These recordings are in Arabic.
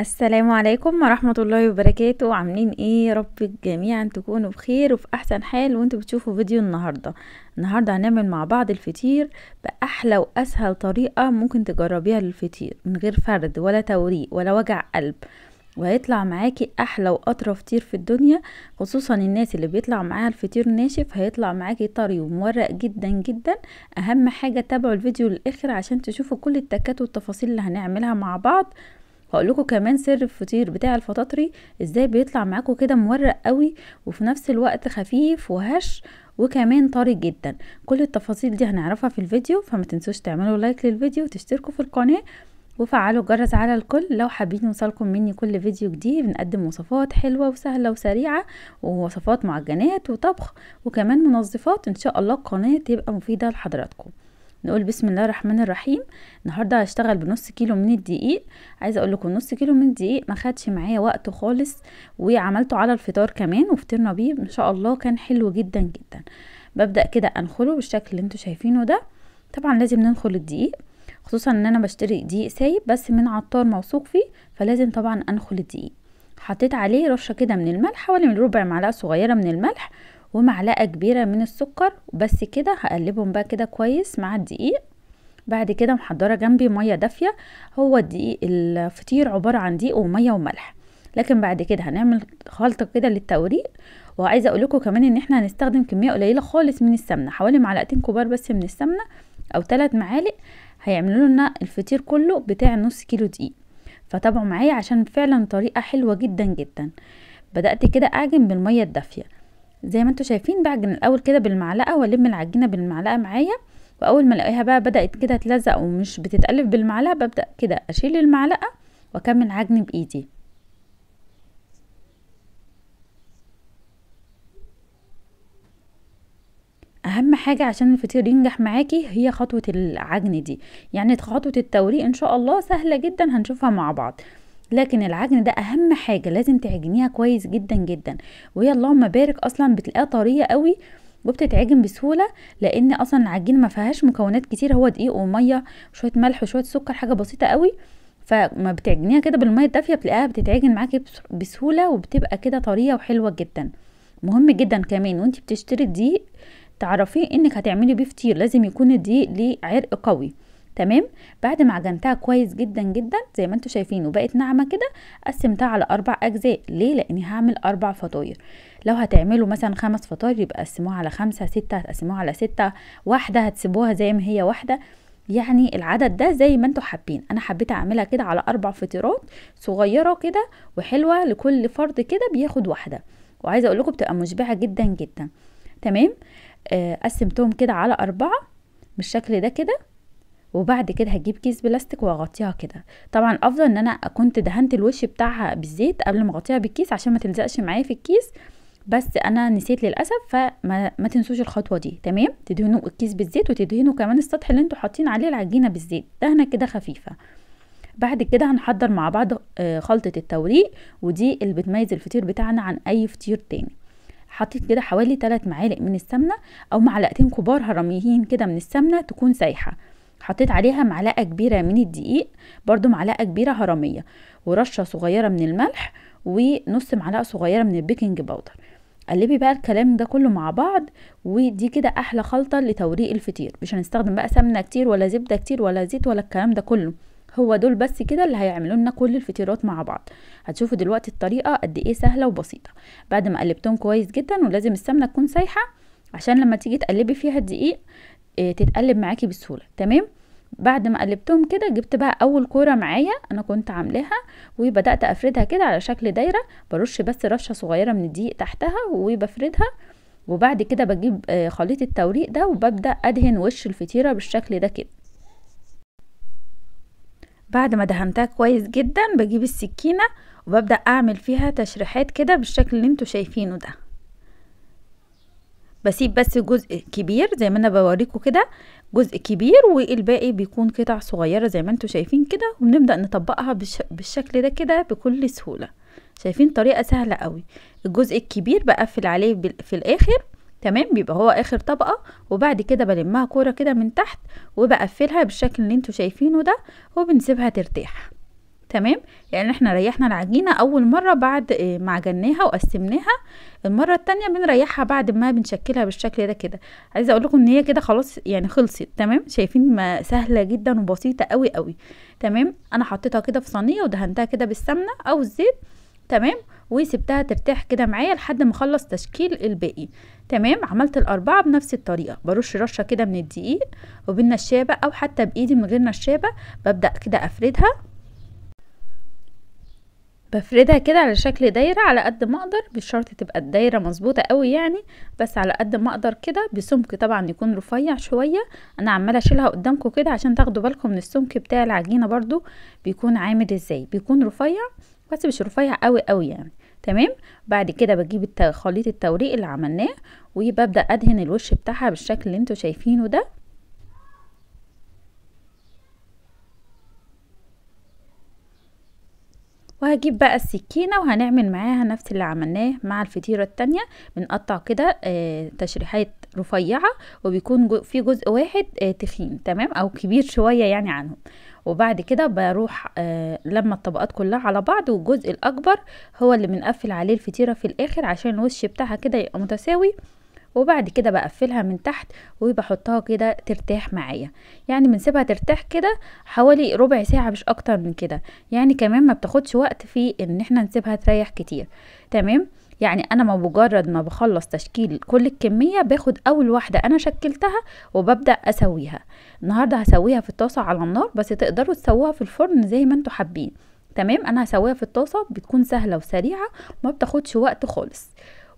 السلام عليكم ورحمة الله وبركاته عاملين ايه رب جميعا تكونوا بخير وفي احسن حال وانتوا بتشوفوا فيديو النهاردة النهاردة هنعمل مع بعض الفطير بأحلى وأسهل طريقة ممكن تجربيها للفطير من غير فرد ولا توريق ولا وجع قلب وهيطلع معاكي احلى واطرى فطير في الدنيا خصوصا الناس اللي بيطلع معاها الفطير ناشف هيطلع معاكي طري ومورق جدا جدا اهم حاجه تابعوا الفيديو للاخر عشان تشوفوا كل التكات والتفاصيل اللي هنعملها مع بعض هقول لكم كمان سر الفطير بتاع الفطاطري ازاي بيطلع معاكم كده مورق قوي وفي نفس الوقت خفيف وهش وكمان طري جدا كل التفاصيل دي هنعرفها في الفيديو فما تنسوش تعملوا لايك للفيديو وتشتركوا في القناه وفعلوا الجرس على الكل لو حابين يوصلكم مني كل فيديو جديد بنقدم وصفات حلوة وسهلة وسريعة ووصفات معجنات وطبخ وكمان منظفات ان شاء الله القناة تبقى مفيدة لحضراتكم نقول بسم الله الرحمن الرحيم النهارده هشتغل بنص كيلو من الدقيق عايزه اقول لكم نص كيلو من الدقيق ما خدش معايا وقت خالص وعملته على الفطار كمان وفطرنا بيه ان شاء الله كان حلو جدا جدا ببدا كده انخله بالشكل اللي انتم شايفينه ده طبعا لازم ننخل الدقيق خصوصا ان انا بشتري دقيق سايب بس من عطار موثوق فيه فلازم طبعا انخل الدقيق حطيت عليه رشه كده من الملح حوالي من ربع معلقه صغيره من الملح ومعلقة كبيرة من السكر بس كده هقلبهم بقى كده كويس مع الدقيق بعد كده محضرة جنبي مية دافية هو الدقيق الفطير عبارة عن دقيق ومية وملح لكن بعد كده هنعمل خلطة كده للتوريق وعايزة اقول لكم كمان ان احنا هنستخدم كمية قليلة خالص من السمنة حوالي معلقتين كبار بس من السمنة او ثلاث معالق هيعملوا لنا الفطير كله بتاع نص كيلو دقيق فتابعوا معايا عشان فعلا طريقة حلوة جدا جدا بدأت كده اعجن بالمية الدافية زي ما انتم شايفين بعجن الاول كده بالمعلقه والم العجينه بالمعلقه معايا واول ما الاقيها بقى بدات كده تلزق ومش بتتقلب بالمعلقه ببدا كده اشيل المعلقه واكمل عجن بايدي اهم حاجه عشان الفطير ينجح معاكي هي خطوه العجن دي يعني خطوه التوريق ان شاء الله سهله جدا هنشوفها مع بعض لكن العجن ده اهم حاجه لازم تعجنيها كويس جدا جدا وهي اللهم بارك اصلا بتلاقيها طريه قوي وبتتعجن بسهوله لان اصلا العجين ما فيهاش مكونات كتير هو دقيق وميه وشويه ملح وشويه سكر حاجه بسيطه قوي فما بتعجنيها كده بالميه الدافيه بتلاقيها بتتعجن معاكي بسهوله وبتبقى كده طريه وحلوه جدا مهم جدا كمان وانت بتشتري الدقيق تعرفيه انك هتعملي بيه فطير لازم يكون الدقيق ليه عرق قوي تمام بعد ما عجنتها كويس جدا جدا زي ما انتوا شايفين وبقت ناعمه كده قسمتها على اربع اجزاء ليه لاني هعمل اربع فطاير لو هتعملوا مثلا خمس فطاير يبقى قسموها على خمسة ستة هتقسموها على ستة واحدة هتسيبوها زي ما هي واحدة يعني العدد ده زي ما انتوا حابين انا حبيت اعملها كده على اربع فطيرات صغيره كده وحلوه لكل فرد كده بياخد واحده وعايزه اقول لكم بتبقى مشبعه جدا جدا تمام آه قسمتهم كده على اربعه بالشكل ده كده وبعد كده هجيب كيس بلاستيك واغطيها كده طبعا افضل ان انا كنت دهنت الوش بتاعها بالزيت قبل ما اغطيها بالكيس عشان ما تلزقش معايا في الكيس بس انا نسيت للاسف فما ما تنسوش الخطوه دي تمام تدهنوا الكيس بالزيت وتدهنوا كمان السطح اللي انتوا حاطين عليه العجينه بالزيت دهنه كده خفيفه بعد كده هنحضر مع بعض آه، خلطه التوريق ودي اللي بتميز الفطير بتاعنا عن اي فطير تاني حطيت كده حوالي 3 معالق من السمنه او معلقتين كبار هرميين كده من السمنه تكون سايحه حطيت عليها معلقة كبيرة من الدقيق برضو معلقة كبيرة هرمية ورشة صغيرة من الملح ونص معلقة صغيرة من البيكنج باودر قلبي بقى الكلام ده كله مع بعض ودي كده احلى خلطة لتوريق الفطير مش هنستخدم بقى سمنة كتير ولا زبدة كتير ولا زيت ولا الكلام ده كله هو دول بس كده اللي هيعملوا لنا كل الفطيرات مع بعض هتشوفوا دلوقتي الطريقه قد ايه سهله وبسيطه بعد ما قلبتهم كويس جدا ولازم السمنه تكون سايحه عشان لما تيجي تقلبي فيها الدقيق آه، تتقلب معاكي بسهوله تمام بعد ما قلبتهم كده جبت بقى اول كوره معايا انا كنت عاملاها وبدات افردها كده على شكل دايره برش بس رشه صغيره من الدقيق تحتها وبفردها وبعد كده بجيب آه، خليط التوريق ده وببدا ادهن وش الفطيره بالشكل ده كده بعد ما دهنتها كويس جدا بجيب السكينه وببدا اعمل فيها تشريحات كده بالشكل اللي انتوا شايفينه ده بسيب بس جزء كبير زي ما انا بوريكم كده جزء كبير والباقي بيكون قطع صغيره زي ما انتم شايفين كده وبنبدا نطبقها بش بالشكل ده كده بكل سهوله شايفين طريقه سهله قوي الجزء الكبير بقفل عليه في الاخر تمام بيبقى هو اخر طبقه وبعد كده بلمها كوره كده من تحت وبقفلها بالشكل اللي انتوا شايفينه ده وبنسيبها ترتاح تمام يعني احنا ريحنا العجينة اول مرة بعد آه، ما عجناها وقسمناها المرة التانية بنريحها بعد ما بنشكلها بالشكل ده كده عايزة اقول لكم ان هي كده خلاص يعني خلصت تمام شايفين ما سهلة جدا وبسيطة قوي قوي تمام انا حطيتها كده في صينية ودهنتها كده بالسمنة او الزيت تمام وسبتها ترتاح كده معايا لحد ما اخلص تشكيل الباقي تمام عملت الاربعه بنفس الطريقه برش رشه كده من الدقيق وبالنشابه او حتى بايدي من غير نشابه ببدا كده افردها بفردها كده على شكل دايرة على قد ما اقدر مش شرط تبقى الدايرة مظبوطة قوي يعني بس على قد ما اقدر كده بسمك طبعا يكون رفيع شوية انا عمالة اشيلها قدامكم كده عشان تاخدوا بالكم من السمك بتاع العجينة برضو بيكون عامل ازاي بيكون رفيع بس مش رفيع قوي قوي يعني تمام بعد كده بجيب خليط التوريق اللي عملناه وببدأ ادهن الوش بتاعها بالشكل اللي انتوا شايفينه ده وهجيب بقى السكينة وهنعمل معاها نفس اللي عملناه مع الفطيرة التانية بنقطع كده آه، تشريحات رفيعة وبيكون في جزء واحد آه، تخين تمام او كبير شوية يعني عنهم وبعد كده بروح آه، لما الطبقات كلها على بعض والجزء الاكبر هو اللي بنقفل عليه الفطيرة في الاخر عشان الوش بتاعها كده يبقى متساوي وبعد كده بقفلها من تحت وبحطها كده ترتاح معايا يعني بنسيبها ترتاح كده حوالي ربع ساعة مش اكتر من كده يعني كمان ما بتاخدش وقت في ان احنا نسيبها تريح كتير تمام يعني انا ما مجرد ما بخلص تشكيل كل الكميه باخد اول واحده انا شكلتها وببدا اسويها النهارده هسويها في الطاسه على النار بس تقدروا تسووها في الفرن زي ما انتوا حابين تمام انا هسويها في الطاسه بتكون سهله وسريعه ما بتاخدش وقت خالص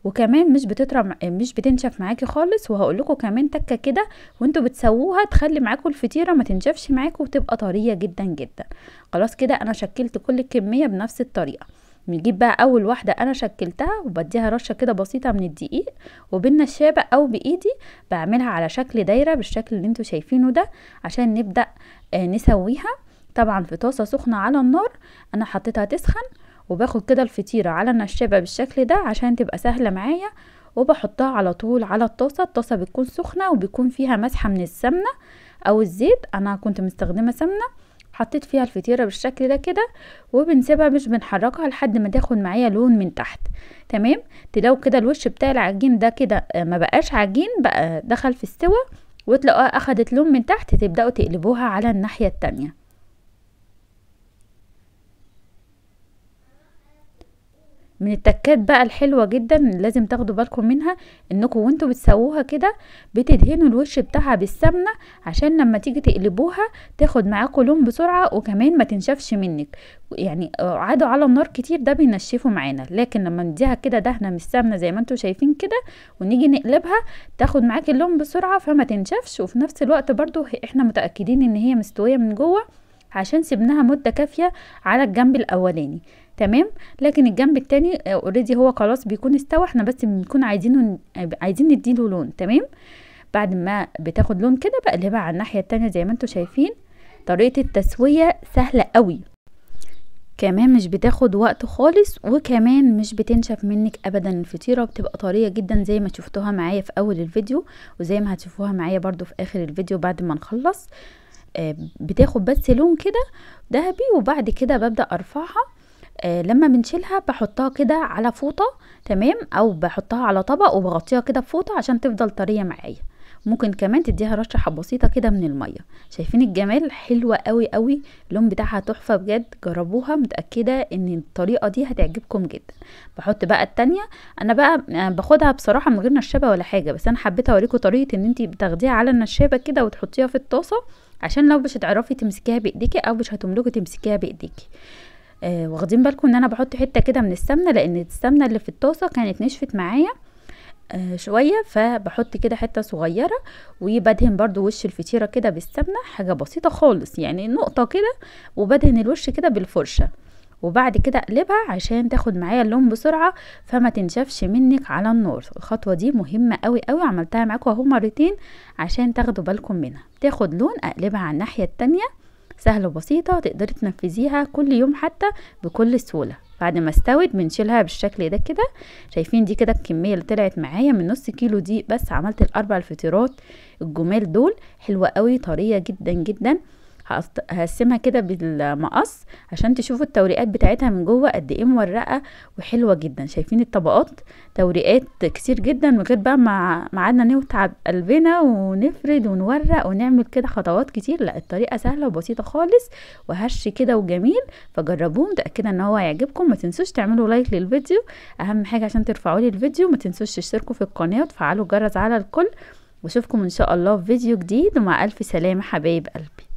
وكمان مش بتطرى مش بتنشف معاكي خالص وهقول لكم كمان تكه كده وانتوا بتسووها تخلي معاكم الفطيره ما تنشفش معاكم وتبقى طريه جدا جدا خلاص كده انا شكلت كل الكميه بنفس الطريقه نجيب بقى اول واحده انا شكلتها وبديها رشه كده بسيطه من الدقيق وبالنشابه او بايدي بعملها على شكل دايره بالشكل اللي انتوا شايفينه ده عشان نبدا آه، نسويها طبعا في طاسه سخنه على النار انا حطيتها تسخن وباخد كده الفطيرة على نشابة بالشكل ده عشان تبقى سهلة معايا وبحطها على طول على الطاسة الطاسة بتكون سخنة وبيكون فيها مسحة من السمنة او الزيت انا كنت مستخدمة سمنة حطيت فيها الفطيرة بالشكل ده كده وبنسيبها مش بنحركها لحد ما تاخد معايا لون من تحت تمام تلاقوا كده الوش بتاع العجين ده كده آه، ما بقاش عجين بقى دخل في السوى وتلاقوها اخدت لون من تحت تبدأوا تقلبوها على الناحية التانية من التكات بقى الحلوة جدا لازم تاخدوا بالكم منها انكم وانتوا بتسووها كده بتدهنوا الوش بتاعها بالسمنة عشان لما تيجي تقلبوها تاخد معاكم لون بسرعة وكمان ما تنشفش منك يعني قعدوا على النار كتير ده بينشفوا معانا لكن لما نديها كده دهنة من السمنة زي ما انتوا شايفين كده ونيجي نقلبها تاخد معاك اللون بسرعة فما تنشفش وفي نفس الوقت برضو احنا متأكدين ان هي مستوية من جوه عشان سيبناها مدة كافية على الجنب الأولاني تمام لكن الجنب التاني اوريدي آه، هو خلاص بيكون استوى احنا بس بنكون عايزينه آه، عايزين نديله لون تمام بعد ما بتاخد لون كده بقلبها على الناحيه التانيه زي ما انتوا شايفين طريقه التسويه سهله قوي كمان مش بتاخد وقت خالص وكمان مش بتنشف منك ابدا الفطيره بتبقى طريه جدا زي ما شفتوها معايا في اول الفيديو وزي ما هتشوفوها معايا برضو في اخر الفيديو بعد ما نخلص آه، بتاخد بس لون كده دهبي وبعد كده ببدا ارفعها آه لما بنشيلها بحطها كده على فوطة تمام او بحطها على طبق وبغطيها كده بفوطة عشان تفضل طرية معايا ممكن كمان تديها رشة بسيطة كده من المية شايفين الجمال حلوة قوي قوي اللون بتاعها تحفة بجد جربوها متأكدة ان الطريقة دي هتعجبكم جدا بحط بقى التانية انا بقى آه، باخدها بصراحة من غير نشابة ولا حاجة بس انا حبيت اوريكم طريقة ان انتي بتاخديها على النشابة كده وتحطيها في الطاسة عشان لو مش هتعرفي تمسكيها بايديكي او مش هتملكي تمسكيها بايديكي آه، واخدين بالكم ان انا بحط حته كده من السمنه لان السمنه اللي في الطاسه كانت نشفت معايا آه شويه فبحط كده حته صغيره وبدهن برضو وش الفطيره كده بالسمنه حاجه بسيطه خالص يعني نقطه كده وبدهن الوش كده بالفرشه وبعد كده اقلبها عشان تاخد معايا اللون بسرعه فما تنشفش منك على النار الخطوه دي مهمه قوي قوي عملتها معاكم اهو مرتين عشان تاخدوا بالكم منها تاخد لون اقلبها على الناحيه التانيه سهلة وبسيطة تقدري تنفذيها كل يوم حتى بكل سهولة بعد ما استوت بنشيلها بالشكل ده كده شايفين دي كده الكمية اللي طلعت معايا من نص كيلو دي بس عملت الأربع الفطيرات الجمال دول حلوة قوي طرية جدا جدا هقسمها كده بالمقص عشان تشوفوا التوريقات بتاعتها من جوه قد ايه مورقه وحلوه جدا شايفين الطبقات توريقات كتير جدا من غير بقى ما عدنا نتعب قلبنا ونفرد ونورق ونعمل كده خطوات كتير لا الطريقه سهله وبسيطه خالص وهش كده وجميل فجربوه متاكده ان هو هيعجبكم ما تنسوش تعملوا لايك للفيديو اهم حاجه عشان ترفعوا لي الفيديو ما تنسوش تشتركوا في القناه وتفعلوا الجرس على الكل واشوفكم ان شاء الله في فيديو جديد ومع الف سلامه حبايب قلبي